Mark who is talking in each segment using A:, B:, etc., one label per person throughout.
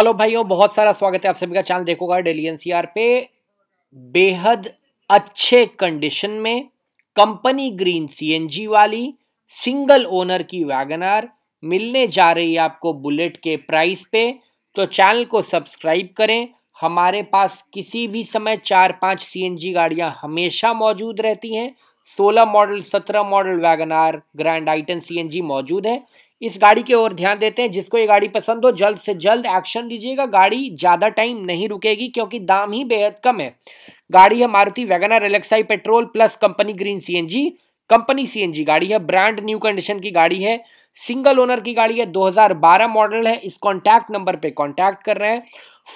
A: hello भाइयों बहुत सारा स्वागत है आप सभी का चैनल देखोगा डेली एनसीआर पे बेहद अच्छे कंडीशन में कंपनी ग्रीन सीएनजी वाली सिंगल ओनर की वैगन मिलने जा रही है आपको बुलेट के प्राइस पे तो चैनल को सब्सक्राइब करें हमारे पास किसी भी समय चार पांच सीएनजी गाड़ियां हमेशा मौजूद रहती हैं सोलह मॉडल सत्रह मॉडल वैगन ग्रैंड आइटन सी मौजूद है इस गाड़ी की ओर ध्यान देते हैं जिसको ये गाड़ी पसंद हो जल्द से जल्द एक्शन लीजिएगा गाड़ी ज़्यादा टाइम नहीं रुकेगी क्योंकि दाम ही बेहद कम है गाड़ी है Maruti WagonR LXI petrol plus company green CNG company CNG गाड़ी है ब्रांड न्यू कंडीशन की गाड़ी है सिंगल ओनर की गाड़ी है 2012 मॉडल है इस कॉन्टैक्ट नंबर पे कॉन्टैक्ट कर रहे हैं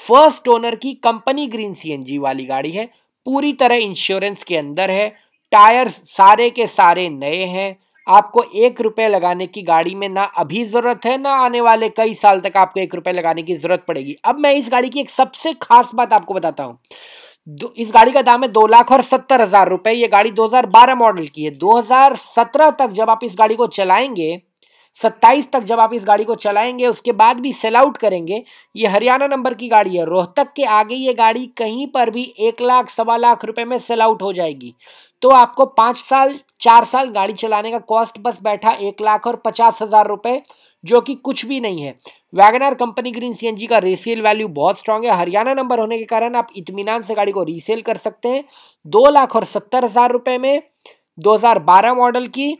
A: फर्स्ट ओनर की कंपनी ग्रीन सी वाली गाड़ी है पूरी तरह इंश्योरेंस के अंदर है टायर सारे के सारे नए हैं आपको एक रुपए लगाने की गाड़ी में ना अभी ज़रूरत है ना आने वाले कई साल तक आपको एक रुपए लगाने की ज़रूरत पड़ेगी अब मैं इस गाड़ी की एक सबसे खास बात आपको बताता हूं इस गाड़ी का दाम है दो लाख और सत्तर हज़ार रुपए ये गाड़ी 2012 मॉडल की है 2017 तक जब आप इस गाड़ी को चलाएंगे सत्ताईस तक जब आप इस गाड़ी को चलाएंगे उसके बाद भी सेल आउट करेंगे ये हरियाणा नंबर की गाड़ी है रोहतक के आगे ये गाड़ी कहीं पर भी एक लाख सवा लाख रुपए में सेल आउट हो जाएगी तो आपको पाँच साल चार साल गाड़ी चलाने का कॉस्ट बस बैठा एक लाख और पचास हज़ार रुपये जो कि कुछ भी नहीं है वैगनर कंपनी ग्रीन सी का रीसेल वैल्यू बहुत स्ट्रांग है हरियाणा नंबर होने के कारण आप इतमान से गाड़ी को रीसेल कर सकते हैं दो लाख और सत्तर हज़ार रुपये में 2012 मॉडल की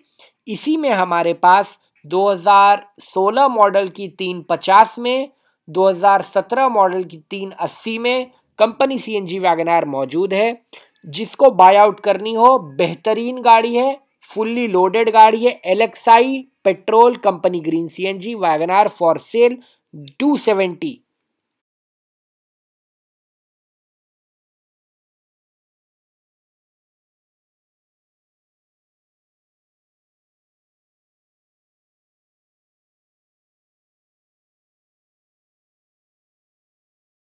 A: इसी में हमारे पास 2016 मॉडल की तीन पचास में 2017 मॉडल की तीन अस्सी में company C N G WagonR मौजूद है जिसको बाय आउट करनी हो बेहतरीन गाड़ी है फुल्ली लोडेड गाड़ी है LXI petrol company green C N G WagonR for sale two seventy